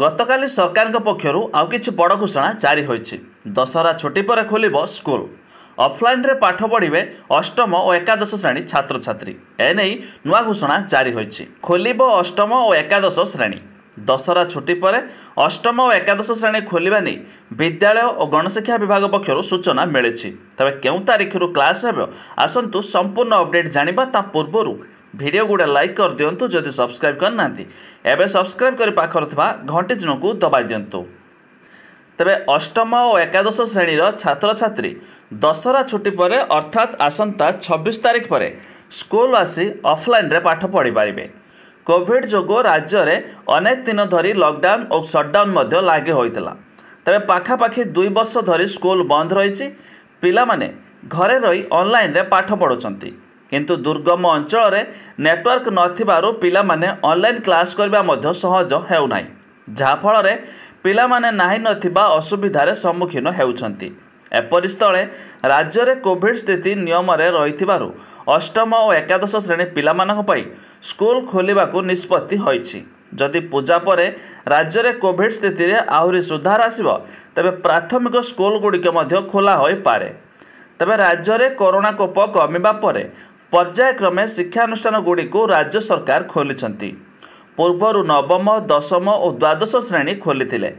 ଗତକାଲି ସରକାରଙ୍କ ପକ୍ଷରୁ ଆଉ କିଛି ବଡ଼ ଘୋଷଣା ଜାରି ହୋଇଛି ଦଶହରା ଛୁଟି ପରେ ଖୋଲିବ ସ୍କୁଲ ଅଫ୍ଲାଇନ୍ରେ ପାଠ ପଢ଼ିବେ ଅଷ୍ଟମ ଓ ଏକାଦଶ ଶ୍ରେଣୀ ଛାତ୍ରଛାତ୍ରୀ ଏ ନେଇ ନୂଆ ଘୋଷଣା ଜାରି ହୋଇଛି ଖୋଲିବ ଅଷ୍ଟମ ଓ ଏକାଦଶ ଶ୍ରେଣୀ ଦଶହରା ଛୁଟି ପରେ ଅଷ୍ଟମ ଓ ଏକାଦଶ ଶ୍ରେଣୀ ଖୋଲିବା ନେଇ ବିଦ୍ୟାଳୟ ଓ ଗଣଶିକ୍ଷା ବିଭାଗ ପକ୍ଷରୁ ସୂଚନା ମିଳିଛି ତେବେ କେଉଁ ତାରିଖରୁ କ୍ଲାସ୍ ହେବ ଆସନ୍ତୁ ସମ୍ପୂର୍ଣ୍ଣ ଅପଡ଼େଟ୍ ଜାଣିବା ତା ପୂର୍ବରୁ ଭିଡ଼ିଓ ଗୁଡ଼ା ଲାଇକ୍ କରିଦିଅନ୍ତୁ ଯଦି ସବସ୍କ୍ରାଇବ୍ କରିନାହାନ୍ତି ଏବେ ସବସ୍କ୍ରାଇବ୍ କରି ପାଖରେ ଥିବା ଘଣ୍ଟି ଚିହ୍ନକୁ ଦବାଇ ଦିଅନ୍ତୁ ତେବେ ଅଷ୍ଟମ ଓ ଏକାଦଶ ଶ୍ରେଣୀର ଛାତ୍ରଛାତ୍ରୀ ଦଶହରା ଛୁଟି ପରେ ଅର୍ଥାତ୍ ଆସନ୍ତା ଛବିଶ ତାରିଖ ପରେ ସ୍କୁଲ ଆସି ଅଫ୍ଲାଇନ୍ରେ ପାଠ ପଢ଼ିପାରିବେ କୋଭିଡ଼ ଯୋଗୁଁ ରାଜ୍ୟରେ ଅନେକ ଦିନ ଧରି ଲକଡାଉନ୍ ଓ ସଟ୍ଡାଉନ୍ ମଧ୍ୟ ଲାଗି ହୋଇଥିଲା ତେବେ ପାଖାପାଖି ଦୁଇ ବର୍ଷ ଧରି ସ୍କୁଲ ବନ୍ଦ ରହିଛି ପିଲାମାନେ ଘରେ ରହି ଅନଲାଇନ୍ରେ ପାଠ ପଢ଼ୁଛନ୍ତି କିନ୍ତୁ ଦୁର୍ଗମ ଅଞ୍ଚଳରେ ନେଟୱାର୍କ ନଥିବାରୁ ପିଲାମାନେ ଅନଲାଇନ୍ କ୍ଲାସ୍ କରିବା ମଧ୍ୟ ସହଜ ହେଉନାହିଁ ଯାହାଫଳରେ ପିଲାମାନେ ନାହିଁ ନଥିବା ଅସୁବିଧାରେ ସମ୍ମୁଖୀନ ହେଉଛନ୍ତି ଏପରି ସ୍ଥଳେ ରାଜ୍ୟରେ କୋଭିଡ଼ ସ୍ଥିତି ନିୟମରେ ରହିଥିବାରୁ ଅଷ୍ଟମ ଓ ଏକାଦଶ ଶ୍ରେଣୀ ପିଲାମାନଙ୍କ ପାଇଁ ସ୍କୁଲ ଖୋଲିବାକୁ ନିଷ୍ପତ୍ତି ହୋଇଛି ଯଦି ପୂଜା ପରେ ରାଜ୍ୟରେ କୋଭିଡ଼ ସ୍ଥିତିରେ ଆହୁରି ସୁଧାର ଆସିବ ତେବେ ପ୍ରାଥମିକ ସ୍କୁଲଗୁଡ଼ିକ ମଧ୍ୟ ଖୋଲା ହୋଇପାରେ ତେବେ ରାଜ୍ୟରେ କରୋନା କୋପ କମିବା ପରେ ପର୍ଯ୍ୟାୟକ୍ରମେ ଶିକ୍ଷାନୁଷ୍ଠାନଗୁଡ଼ିକୁ ରାଜ୍ୟ ସରକାର ଖୋଲିଛନ୍ତି ପୂର୍ବରୁ ନବମ ଦଶମ ଓ ଦ୍ୱାଦଶ ଶ୍ରେଣୀ ଖୋଲିଥିଲେ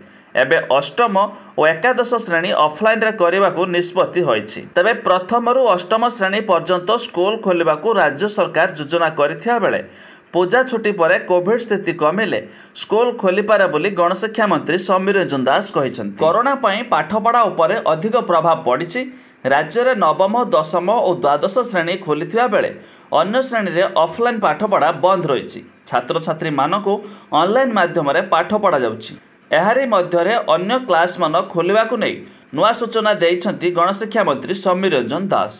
ଏବେ ଅଷ୍ଟମ ଓ ଏକାଦଶ ଶ୍ରେଣୀ ଅଫ୍ଲାଇନ୍ରେ କରିବାକୁ ନିଷ୍ପତ୍ତି ହୋଇଛି ତେବେ ପ୍ରଥମରୁ ଅଷ୍ଟମ ଶ୍ରେଣୀ ପର୍ଯ୍ୟନ୍ତ ସ୍କୁଲ ଖୋଲିବାକୁ ରାଜ୍ୟ ସରକାର ଯୋଜନା କରିଥିବା ବେଳେ ପୂଜା ଛୁଟି ପରେ କୋଭିଡ୍ ସ୍ଥିତି କମିଲେ ସ୍କୁଲ ଖୋଲିପାରେ ବୋଲି ଗଣଶିକ୍ଷା ମନ୍ତ୍ରୀ ସମୀର ରଞ୍ଜନ ଦାସ କହିଛନ୍ତି କରୋନା ପାଇଁ ପାଠପଢ଼ା ଉପରେ ଅଧିକ ପ୍ରଭାବ ପଡ଼ିଛି ରାଜ୍ୟରେ ନବମ ଦଶମ ଓ ଦ୍ୱାଦଶ ଶ୍ରେଣୀ ଖୋଲିଥିବା ବେଳେ ଅନ୍ୟ ଶ୍ରେଣୀରେ ଅଫ୍ଲାଇନ୍ ପାଠପଢ଼ା ବନ୍ଦ ରହିଛି ଛାତ୍ରଛାତ୍ରୀମାନଙ୍କୁ ଅନ୍ଲାଇନ୍ ମାଧ୍ୟମରେ ପାଠ ପଢ଼ାଯାଉଛି ଏହାରି ମଧ୍ୟରେ ଅନ୍ୟ କ୍ଲାସ୍ମାନ ଖୋଲିବାକୁ ନେଇ ନୂଆ ସୂଚନା ଦେଇଛନ୍ତି ଗଣଶିକ୍ଷା ମନ୍ତ୍ରୀ ସମୀର ରଞ୍ଜନ ଦାସ